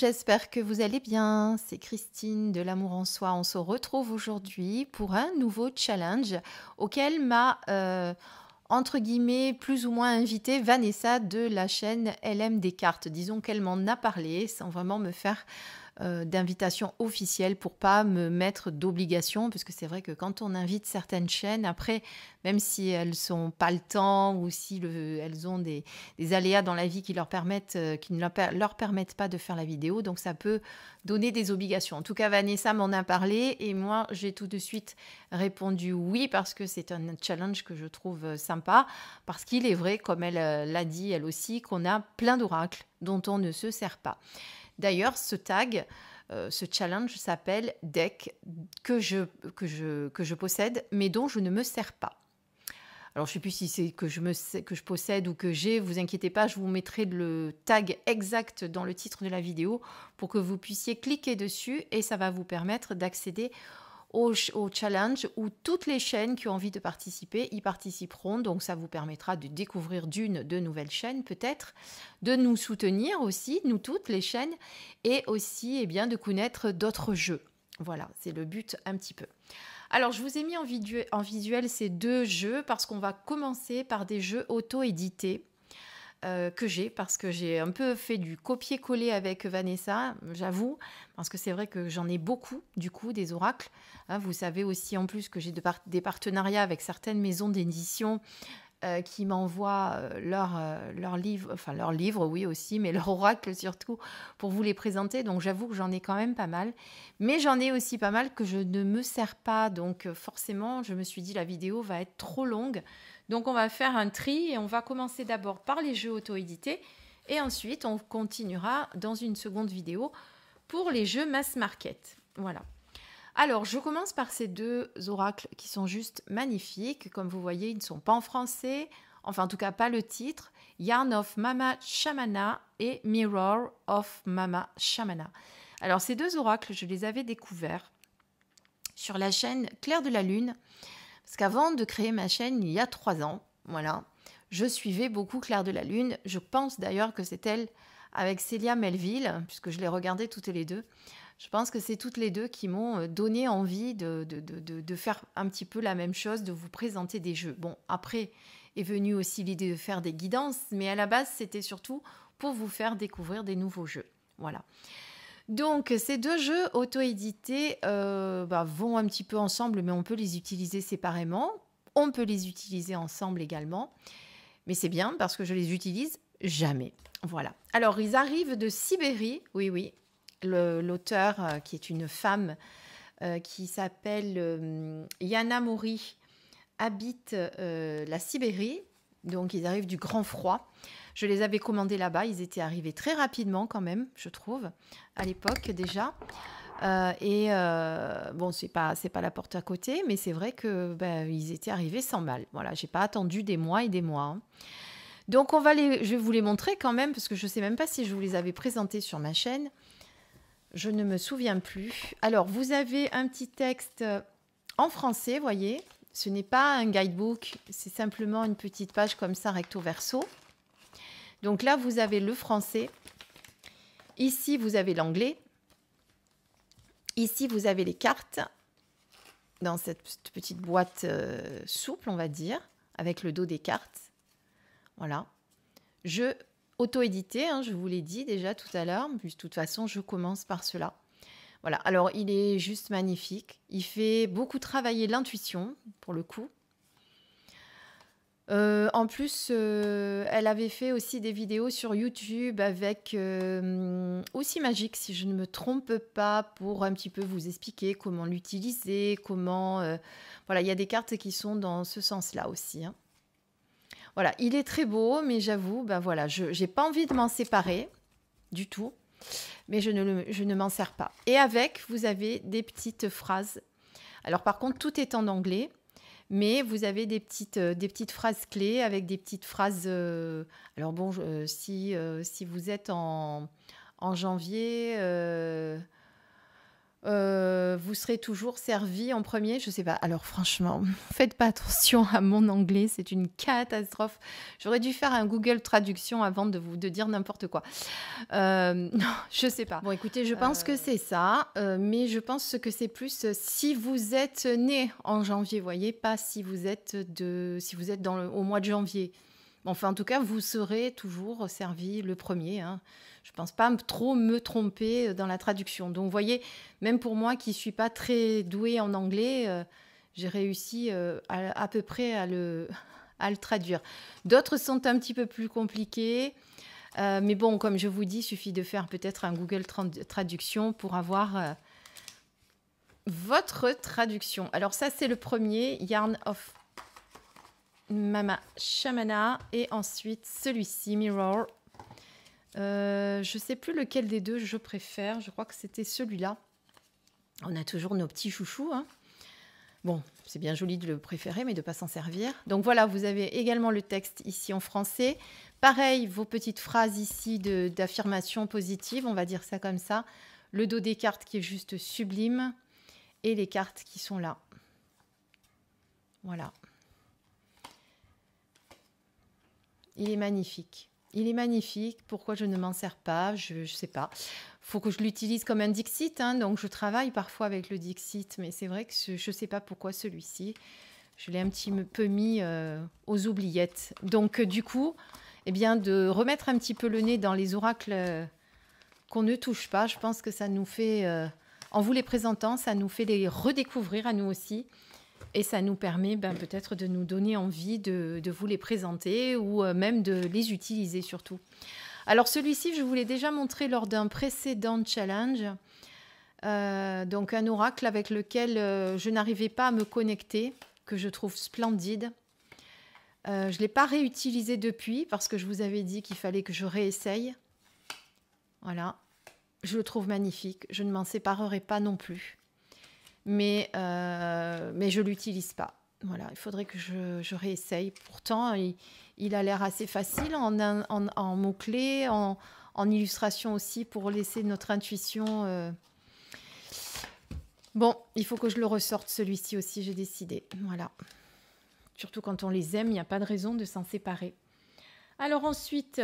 j'espère que vous allez bien. C'est Christine de l'amour en soi. On se retrouve aujourd'hui pour un nouveau challenge auquel m'a, euh, entre guillemets, plus ou moins invité Vanessa de la chaîne LM des cartes. Disons qu'elle m'en a parlé sans vraiment me faire euh, d'invitation officielle pour pas me mettre d'obligation, parce que c'est vrai que quand on invite certaines chaînes, après, même si elles sont pas le temps ou si elles ont des, aléas dans la vie qui leur permettent, euh, qui ne leur permettent pas de faire la vidéo, donc ça peut donner des obligations. En tout cas, Vanessa m'en a parlé et moi, j'ai tout de suite répondu oui parce que c'est un challenge que je trouve euh, sympa, parce qu'il est vrai, comme elle l'a dit elle aussi, qu'on a plein d'oracles dont on ne se sert pas. D'ailleurs, ce tag, euh, ce challenge s'appelle deck que je, que, je, que je possède, mais dont je ne me sers pas. Alors, je ne sais plus si c'est que je, me que je possède ou que j'ai, vous inquiétez pas, je vous mettrai le tag exact dans le titre de la vidéo pour que vous puissiez cliquer dessus et ça va vous permettre d'accéder au, challenge où toutes les chaînes qui ont envie de participer y participeront. Donc ça vous permettra de découvrir d'une, de nouvelles chaînes peut-être, de nous soutenir aussi, nous toutes les chaînes, et aussi eh bien, de connaître d'autres jeux. Voilà, c'est le but un petit peu. Alors je vous ai mis en visuel ces deux jeux parce qu'on va commencer par des jeux auto-édités. Euh, que j'ai parce que j'ai un peu fait du copier-coller avec Vanessa, j'avoue, parce que c'est vrai que j'en ai beaucoup du coup des oracles. Hein, vous savez aussi en plus que j'ai des partenariats avec certaines maisons d'édition. Euh, qui m'envoient euh, leurs livres, enfin leurs livres, oui aussi, mais leurs oracles surtout, pour vous les présenter. Donc j'avoue que j'en ai quand même pas mal. Mais j'en ai aussi pas mal que je ne me sers pas. Donc forcément, je me suis dit, la vidéo va être trop longue. Donc on va faire un tri et on va commencer d'abord par les jeux auto-édités et ensuite on continuera dans une seconde vidéo pour les jeux mass market. Voilà. Alors, je commence par ces deux oracles qui sont juste magnifiques. Comme vous voyez, ils ne sont pas en français, enfin en tout cas pas le titre. Yarn of Mama Shamana et Mirror of Mama Shamana. Alors, ces deux oracles, je les avais découverts sur la chaîne Claire de la Lune. Parce qu'avant de créer ma chaîne, il y a trois ans, voilà, je suivais beaucoup Claire de la Lune. Je pense d'ailleurs que c'est elle avec Célia Melville, puisque je les regardais toutes les deux. Je pense que c'est toutes les deux qui m'ont euh, donné envie de, de, faire un petit peu la même chose, de vous présenter des jeux. Bon, après est venue aussi l'idée de faire des guidances, mais à la base, c'était surtout pour vous faire découvrir des nouveaux jeux. Voilà. Donc, ces deux jeux auto-édités euh, bah, vont un petit peu ensemble, mais on peut les utiliser séparément. On peut les utiliser ensemble également. Mais c'est bien parce que je les utilise jamais. Voilà. Alors, ils arrivent de Sibérie, oui, oui. L'auteur, euh, qui est une femme euh, qui s'appelle Yana Mori, habite la Sibérie. Donc, ils arrivent du grand froid. Je les avais commandés là-bas. Ils étaient arrivés très rapidement quand même, je trouve, à l'époque déjà. Euh, et euh, bon, c'est pas c'est pas la porte à côté, mais c'est vrai que ben, ils étaient arrivés sans mal. Voilà, j'ai pas attendu des mois et des mois. Hein. Donc on va les, je vais vous les montrer quand même parce que je sais même pas si je vous les avais présentés sur ma chaîne. Je ne me souviens plus. Alors vous avez un petit texte en français, voyez. Ce n'est pas un guidebook, c'est simplement une petite page comme ça recto verso. Donc là, vous avez le français. Ici, vous avez l'anglais. Ici, vous avez les cartes dans cette petite boîte euh, souple, on va dire, avec le dos des cartes. Voilà. Je auto-édité, hein, je vous l'ai dit déjà tout à l'heure, de toute façon, je commence par cela. Voilà, alors il est juste magnifique. Il fait beaucoup travailler l'intuition, pour le coup. Euh, en plus, euh, elle avait fait aussi des vidéos sur YouTube avec euh, aussi Magique, si je ne me trompe pas, pour un petit peu vous expliquer comment l'utiliser, comment... voilà, il y a des cartes qui sont dans ce sens-là aussi. Hein. Voilà, il est très beau, mais j'avoue, ben voilà, je n'ai pas envie de m'en séparer du tout, mais je ne m'en sers pas. Et avec, vous avez des petites phrases. Alors par contre, tout est en anglais mais vous avez des petites, euh, des petites phrases clés avec des petites phrases. Euh, alors bon, euh, si, si vous êtes en, en janvier, euh, vous serez toujours servi en premier. Je ne sais pas. Alors franchement, faites pas attention à mon anglais, c'est une catastrophe. J'aurais dû faire un Google traduction avant de vous de dire n'importe quoi. non, euh, je sais pas. Bon, écoutez, je pense que euh. c'est ça, mais je pense que c'est plus si vous êtes né en janvier, voyez, pas si vous êtes de, si vous êtes dans le, au mois de janvier. Enfin, en tout cas, vous serez toujours servi le premier. Hein je pense pas trop me tromper euh, dans la traduction. Donc, vous voyez, même pour moi qui suis pas très douée en anglais, euh, j'ai réussi euh, à, peu près à le, traduire. D'autres sont un petit peu plus compliqués. mais bon, comme je vous dis, il suffit de faire peut-être un Google Traduction pour avoir votre traduction. Alors ça, c'est le premier, Yarn of Mama Shamana. Et ensuite, celui-ci, Mirror euh, je ne sais plus lequel des deux je préfère. Je crois que c'était celui-là. On a toujours nos petits chouchous. Hein. Bon, c'est bien joli de le préférer, mais de ne pas s'en servir. Donc voilà, vous avez également le texte ici en français. Pareil, vos petites phrases ici d'affirmation positive, on va dire ça comme ça. Le dos des cartes qui est juste sublime. Et les cartes qui sont là. Voilà. Il est magnifique. Il est magnifique. Pourquoi je ne m'en sers pas Je ne sais pas. faut que je l'utilise comme un Dixit. Hein, donc, je travaille parfois avec le Dixit. Mais c'est vrai que je ne sais pas pourquoi celui-ci. Je l'ai un petit peu mis euh, aux oubliettes. Donc, euh, du coup, eh bien, de remettre un petit peu le nez dans les oracles euh, qu'on ne touche pas, je pense que ça nous fait, en vous les présentant, ça nous fait les redécouvrir à nous aussi. Et ça nous permet ben, peut-être de nous donner envie de, vous les présenter ou euh, même de les utiliser surtout. Alors celui-ci, je vous l'ai déjà montré lors d'un précédent challenge. Euh, donc un oracle avec lequel euh, je n'arrivais pas à me connecter, que je trouve splendide. je ne l'ai pas réutilisé depuis parce que je vous avais dit qu'il fallait que je réessaye. Voilà, je le trouve magnifique. Je ne m'en séparerai pas non plus mais, euh, mais je ne l'utilise pas. Voilà, il faudrait que je, réessaye. Pourtant, il, a l'air assez facile en, en, mots-clés, en, illustration aussi pour laisser notre intuition. Euh. Bon, il faut que je le ressorte celui-ci aussi, j'ai décidé. Voilà. Surtout quand on les aime, il n'y a pas de raison de s'en séparer. Alors ensuite,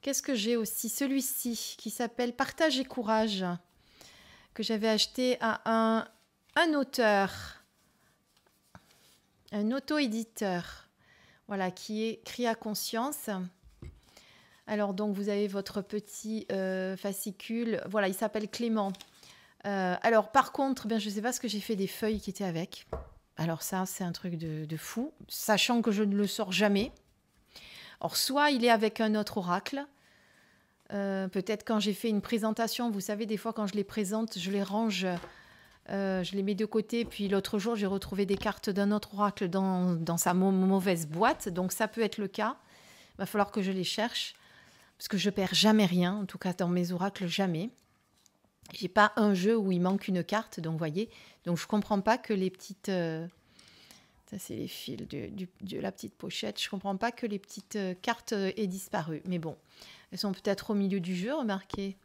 qu'est-ce que j'ai aussi Celui-ci qui s'appelle Partage et Courage, que j'avais acheté à un un auteur, un auto-éditeur, voilà, qui est écrit à conscience. Alors donc vous avez votre petit euh, fascicule, voilà, il s'appelle Clément. Euh, alors par contre, ben, je ne sais pas ce que j'ai fait des feuilles qui étaient avec. Alors ça, c'est un truc de, fou, sachant que je ne le sors jamais. Or, soit il est avec un autre oracle, euh, peut-être quand j'ai fait une présentation, vous savez, des fois quand je les présente, je les range euh, je les mets de côté, puis l'autre jour, j'ai retrouvé des cartes d'un autre oracle dans, sa mauvaise boîte, donc ça peut être le cas. Il va falloir que je les cherche, parce que je perds jamais rien, en tout cas dans mes oracles, jamais. J'ai pas un jeu où il manque une carte, donc voyez. Donc je comprends pas que les petites. Euh, ça, c'est les fils de, la petite pochette. Je comprends pas que les petites euh, cartes aient disparu. Mais bon, elles sont peut-être au milieu du jeu, remarquez.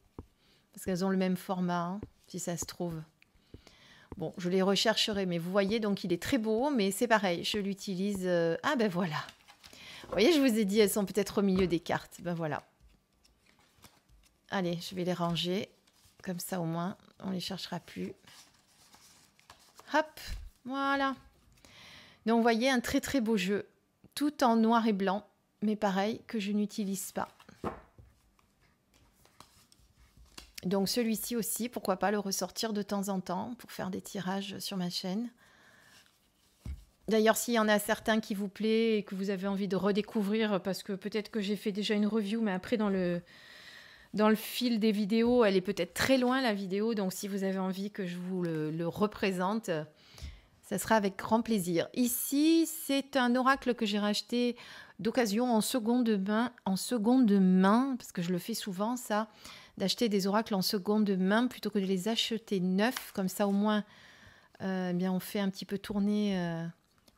Parce qu'elles ont le même format, hein, si ça se trouve. Bon, je les rechercherai, mais vous voyez, donc il est très beau, mais c'est pareil, je l'utilise... Euh, ah ben voilà. Vous voyez, je vous ai dit, elles sont peut-être au milieu des cartes. Ben voilà. Allez, je vais les ranger. Comme ça, au moins, on ne les cherchera plus. Hop, voilà. Donc, vous voyez, un très très beau jeu. Tout en noir et blanc, mais pareil, que je n'utilise pas. Donc celui-ci aussi, pourquoi pas le ressortir de temps en temps pour faire des tirages sur ma chaîne. D'ailleurs, s'il y en a certains qui vous plaît et que vous avez envie de redécouvrir, parce que peut-être que j'ai fait déjà une review, mais après dans le, dans le fil des vidéos, elle est peut-être très loin la vidéo, donc si vous avez envie que je vous le, représente, ça sera avec grand plaisir. Ici, c'est un oracle que j'ai racheté d'occasion en en seconde main, parce que je le fais souvent ça d'acheter des oracles en seconde main plutôt que de les acheter neufs. Comme ça, au moins, euh, eh bien, on fait un petit peu tourner, euh,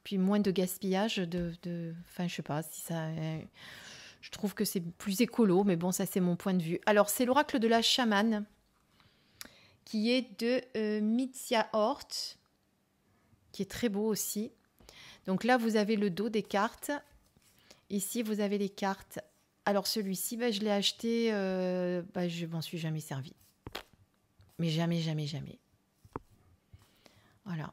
puis moins de gaspillage. De, enfin, je sais pas si ça. Euh, je trouve que c'est plus écolo, mais bon, ça, c'est mon point de vue. Alors, c'est l'oracle de la chamane qui est de euh, Mitzia Hort, qui est très beau aussi. Donc là, vous avez le dos des cartes. Ici, vous avez les cartes alors celui-ci, bah, je l'ai acheté, euh, bah, je m'en suis jamais servi. Mais jamais, jamais, jamais. Voilà.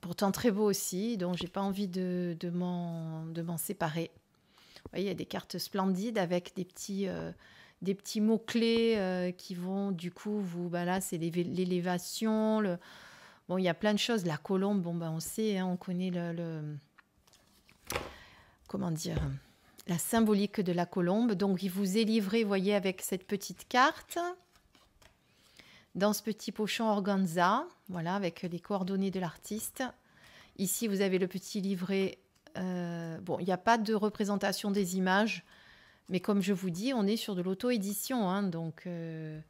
Pourtant très beau aussi, donc j'ai pas envie de, de m'en séparer. Vous voyez, il y a des cartes splendides avec des petits, euh, des petits mots-clés euh, qui vont du coup vous... Bah, là, c'est l'élévation, Bon, il y a plein de choses. La colombe, bon, ben, on sait, hein, on connaît le... Comment dire la symbolique de la colombe. Donc il vous est livré, voyez, avec cette petite carte dans ce petit pochon organza, voilà, avec les coordonnées de l'artiste. Ici, vous avez le petit livret. Euh, bon, il n'y a pas de représentation des images, mais comme je vous dis, on est sur de l'auto-édition, hein, donc euh,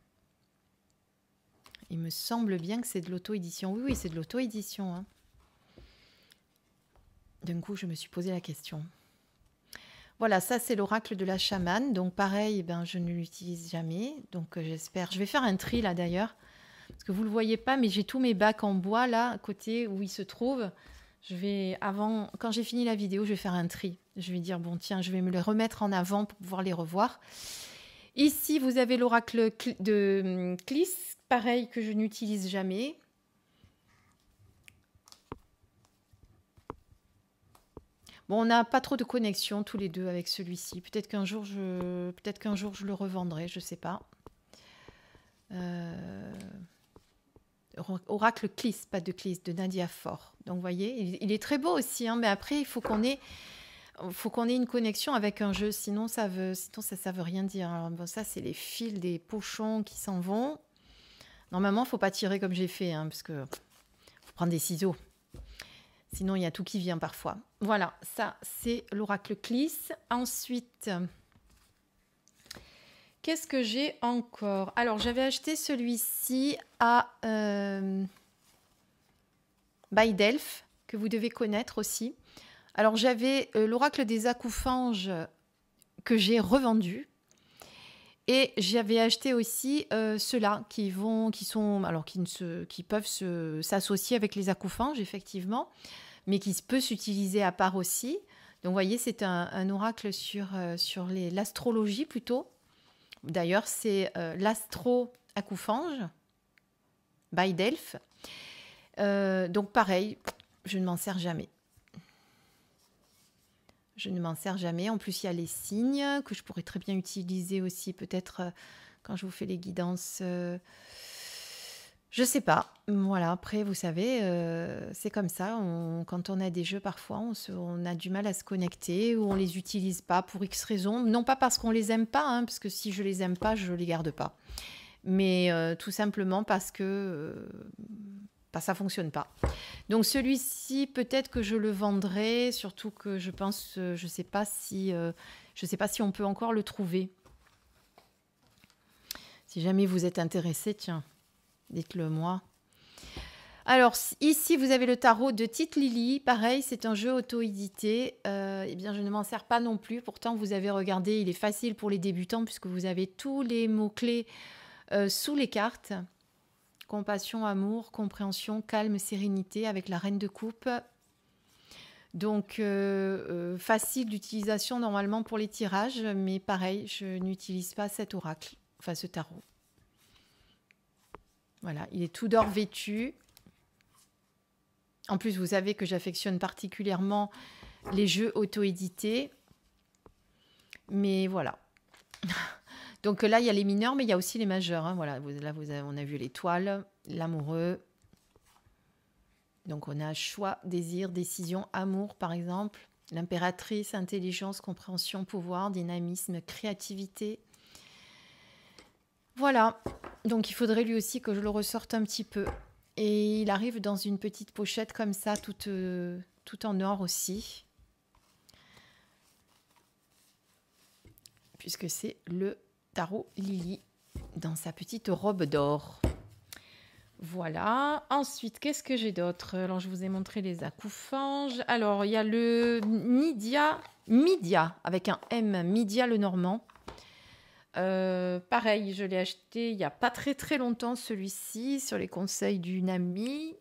il me semble bien que c'est de l'auto-édition. Oui, oui, c'est de l'auto-édition. Hein. D'un coup, je me suis posé la question. Voilà, ça c'est l'oracle de la chamane. Donc pareil, ben, je ne l'utilise jamais. Donc euh, j'espère. Je vais faire un tri là d'ailleurs. Parce que vous ne le voyez pas, mais j'ai tous mes bacs en bois là, à côté où ils se trouvent. Je vais, avant, quand j'ai fini la vidéo, je vais faire un tri. Je vais dire, bon, tiens, je vais me les remettre en avant pour pouvoir les revoir. Ici, vous avez l'oracle de hum, Clis, pareil que je n'utilise jamais. Bon, on n'a pas trop de connexion tous les deux avec celui-ci. Peut-être qu'un jour, je... peut-être qu'un jour je le revendrai, je ne sais pas. Euh, Oracle Clis, pas de Clis, de Nadia Fort. Donc, vous voyez, il, est très beau aussi, hein, mais après, il faut qu'on ait, faut qu'on ait une connexion avec un jeu, sinon ça veut, sinon ça, ça veut rien dire. Alors, bon, ça, c'est les fils des pochons qui s'en vont. Normalement, faut pas tirer comme j'ai fait, hein, parce que faut prendre des ciseaux. Sinon, il y a tout qui vient parfois. Voilà, ça, c'est l'oracle Clis. Ensuite, qu'est-ce que j'ai encore Alors, j'avais acheté celui-ci à euh, que vous devez connaître aussi. Alors, j'avais euh, l'oracle des acoufanges que j'ai revendu, et j'avais acheté aussi euh, ceux-là qui vont, qui sont, alors qui ne se, qui peuvent s'associer avec les acouphanges effectivement, mais qui peut s'utiliser à part aussi. Donc, vous voyez, c'est un, oracle sur, euh, l'astrologie plutôt. D'ailleurs, c'est euh, l'astro-acoufange by Delph. donc, pareil, je ne m'en sers jamais je ne m'en sers jamais. En plus, il y a les signes que je pourrais très bien utiliser aussi, peut-être euh, quand je vous fais les guidances. Je euh, je sais pas. Voilà, après, vous savez, euh, c'est comme ça. quand on a des jeux, parfois, on, a du mal à se connecter ou on les utilise pas pour X raisons. Non pas parce qu'on les aime pas, hein, parce que si je les aime pas, je les garde pas. Mais tout simplement parce que ça bah, ça fonctionne pas. Donc celui-ci, peut-être que je le vendrai, surtout que je pense, euh, je sais pas si, euh, je sais pas si on peut encore le trouver. Si jamais vous êtes intéressé, tiens, dites-le moi. Alors ici, vous avez le tarot de Tite Lily. Pareil, c'est un jeu auto-édité. Euh, eh bien, je ne m'en sers pas non plus. Pourtant, vous avez regardé, il est facile pour les débutants puisque vous avez tous les mots-clés sous les cartes. Compassion, amour, compréhension, calme, sérénité avec la reine de coupe. Donc euh, euh, facile d'utilisation normalement pour les tirages, mais pareil, je n'utilise pas cet oracle, enfin ce tarot. Voilà, il est tout d'or vêtu. En plus, vous savez que j'affectionne particulièrement les jeux auto-édités. Mais voilà. Donc euh, là, il y a les mineurs, mais il y a aussi les majeurs. Hein, voilà, là, on a vu l'étoile, l'amoureux. Donc on a choix, désir, décision, amour, par exemple. L'impératrice, intelligence, compréhension, pouvoir, dynamisme, créativité. Voilà, donc il faudrait lui aussi que je le ressorte un petit peu. Et il arrive dans une petite pochette comme ça, tout euh, en or aussi. Puisque c'est le tarot Lily dans sa petite robe d'or. Voilà. Ensuite, qu'est-ce que j'ai d'autre Alors, je vous ai montré les acouphanges. Alors, il y a le Nidia Midia avec un M, Midia le Normand. Euh, pareil, je l'ai acheté il n'y a pas très très longtemps celui-ci sur les conseils d'une amie.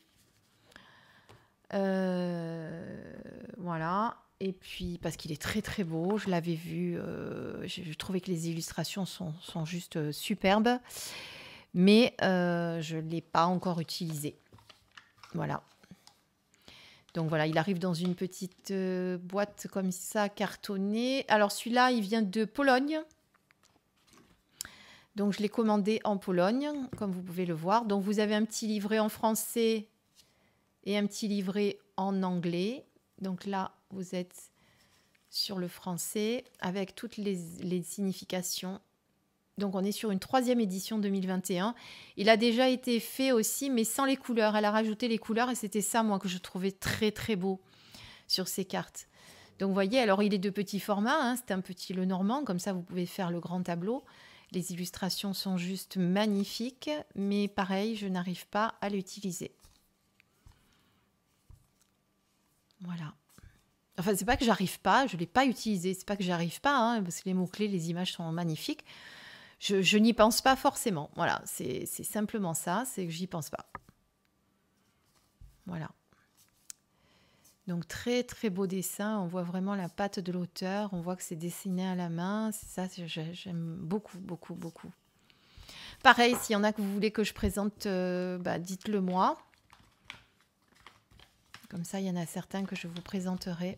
Euh, voilà. Et puis, parce qu'il est très très beau, je l'avais vu, euh, je, trouvais que les illustrations sont, juste euh, superbes, mais euh, je ne l'ai pas encore utilisé. Voilà. Donc voilà, il arrive dans une petite boîte comme ça, cartonnée. Alors celui-là, il vient de Pologne. Donc je l'ai commandé en Pologne, comme vous pouvez le voir. Donc vous avez un petit livret en français et un petit livret en anglais. Donc là, vous êtes sur le français avec toutes les, significations donc on est sur une troisième édition 2021. Il a déjà été fait aussi, mais sans les couleurs. Elle a rajouté les couleurs et c'était ça, moi, que je trouvais très très beau sur ces cartes. Donc vous voyez, alors il est de petit format, hein, c'est un petit le normand, comme ça vous pouvez faire le grand tableau. Les illustrations sont juste magnifiques, mais pareil, je n'arrive pas à l'utiliser. Voilà. Enfin, c'est pas que j'arrive pas, je l'ai pas utilisé, c'est pas que j'arrive pas, hein, parce que les mots-clés, les images sont magnifiques. Je, n'y pense pas forcément. Voilà, c'est simplement ça, c'est que j'y pense pas. Voilà. Donc très très beau dessin, on voit vraiment la patte de l'auteur, on voit que c'est dessiné à la main, ça j'aime beaucoup beaucoup beaucoup. Pareil, s'il y en a que vous voulez que je présente, euh, bah, dites-le moi. Comme ça, il y en a certains que je vous présenterai.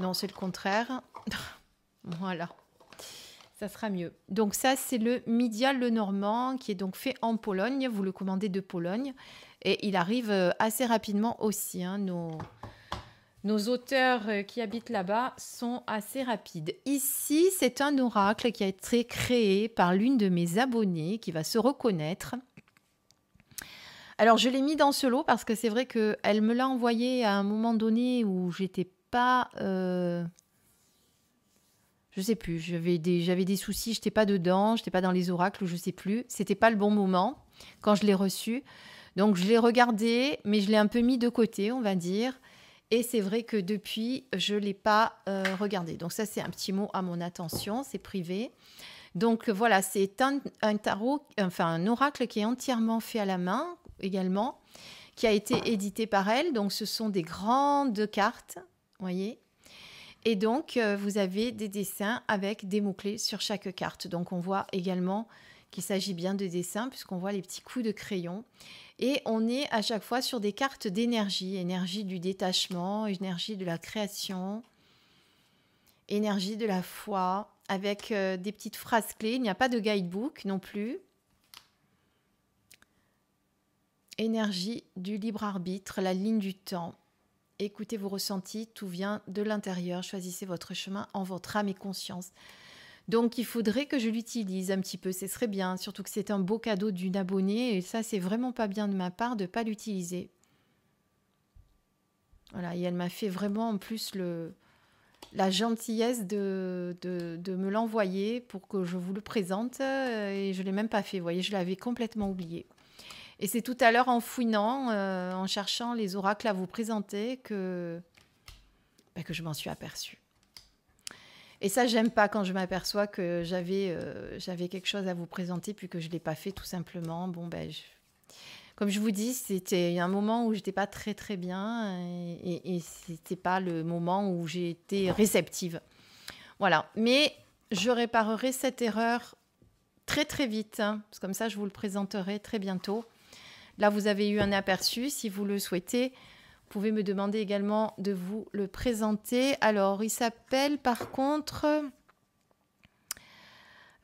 Non, c'est le contraire. voilà. Ça sera mieux. Donc ça, c'est le Média le Normand qui est donc fait en Pologne. Vous le commandez de Pologne. Et il arrive euh, assez rapidement aussi. Hein. Nos, nos auteurs euh, qui habitent là-bas sont assez rapides. Ici, c'est un oracle qui a été créé par l'une de mes abonnées qui va se reconnaître. Alors, je l'ai mis dans ce lot parce que c'est vrai qu'elle me l'a envoyé à un moment donné où j'étais pas. Euh, je sais plus, j'avais des, j'avais des soucis, j'étais pas dedans, j'étais pas dans les oracles, ou je sais plus. C'était pas le bon moment quand je l'ai reçu. Donc je l'ai regardé, mais je l'ai un peu mis de côté, on va dire. Et c'est vrai que depuis, je ne l'ai pas euh, regardé. Donc ça, c'est un petit mot à mon attention, c'est privé. Donc voilà, c'est un, tarot, enfin un oracle qui est entièrement fait à la main également, qui a été édité par elle. Donc ce sont des grandes cartes voyez Et donc, euh, vous avez des dessins avec des mots-clés sur chaque carte. Donc, on voit également qu'il s'agit bien de dessins puisqu'on voit les petits coups de crayon. Et on est à chaque fois sur des cartes d'énergie, énergie du détachement, énergie de la création, énergie de la foi, avec euh, des petites phrases clés. Il n'y a pas de guidebook non plus. Énergie du libre arbitre, la ligne du temps. Écoutez vos ressentis, tout vient de l'intérieur. Choisissez votre chemin en votre âme et conscience. Donc il faudrait que je l'utilise un petit peu, ce serait bien, surtout que c'est un beau cadeau d'une abonnée et ça c'est vraiment pas bien de ma part de pas l'utiliser. Voilà, et elle m'a fait vraiment en plus le, la gentillesse de, de, de me l'envoyer pour que je vous le présente euh, et je ne l'ai même pas fait, vous voyez, je l'avais complètement oublié. Et c'est tout à l'heure en fouinant, euh, en cherchant les oracles à vous présenter, que, ben, que je m'en suis aperçue. Et ça, j'aime pas quand je m'aperçois que j'avais euh, j'avais quelque chose à vous présenter puis que je l'ai pas fait tout simplement. Bon ben, comme je vous dis, c'était un moment où j'étais pas très très bien et, et, n'était pas le moment où j'ai été réceptive. Voilà. Mais je réparerai cette erreur très très vite. Hein, comme ça, je vous le présenterai très bientôt. Là, vous avez eu un aperçu. Si vous le souhaitez, vous pouvez me demander également de vous le présenter. Alors, il s'appelle par contre...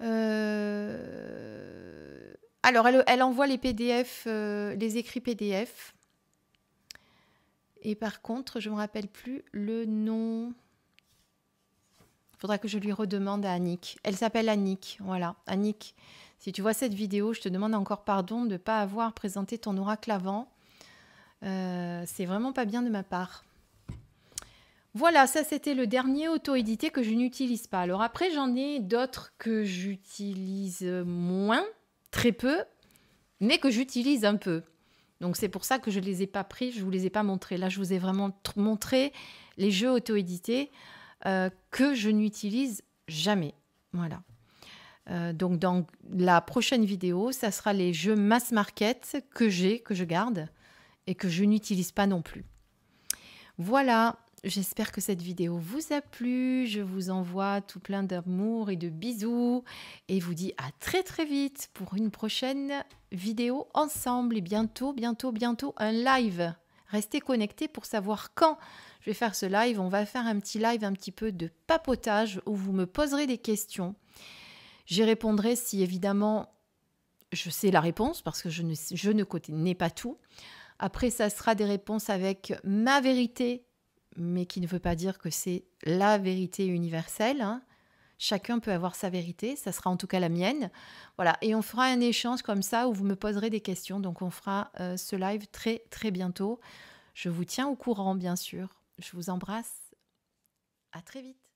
Euh, alors, elle, envoie les PDF, euh, les écrits PDF. Et par contre, je ne me rappelle plus le nom. Il faudra que je lui redemande à Annick. Elle s'appelle Annick, voilà, Annick. Si tu vois cette vidéo, je te demande encore pardon de ne pas avoir présenté ton oracle avant. Euh, c'est vraiment pas bien de ma part. Voilà, ça c'était le dernier auto-édité que je n'utilise pas. Alors après, j'en ai d'autres que j'utilise moins, très peu, mais que j'utilise un peu. Donc c'est pour ça que je ne les ai pas pris, je ne vous les ai pas montrés. Là, je vous ai vraiment montré les jeux auto-édités euh, que je n'utilise jamais. Voilà. Euh, donc dans la prochaine vidéo, ça sera les jeux mass market que j'ai, que je garde et que je n'utilise pas non plus. Voilà, j'espère que cette vidéo vous a plu. Je vous envoie tout plein d'amour et de bisous et vous dis à très très vite pour une prochaine vidéo ensemble et bientôt, bientôt, bientôt un live. Restez connectés pour savoir quand je vais faire ce live. On va faire un petit live un petit peu de papotage où vous me poserez des questions. J'y répondrai si évidemment je sais la réponse parce que je ne, je ne connais pas tout. Après, ça sera des réponses avec ma vérité, mais qui ne veut pas dire que c'est la vérité universelle. Hein. Chacun peut avoir sa vérité, ça sera en tout cas la mienne. Voilà, et on fera un échange comme ça où vous me poserez des questions. Donc on fera euh, ce live très très bientôt. Je vous tiens au courant, bien sûr. Je vous embrasse. À très vite.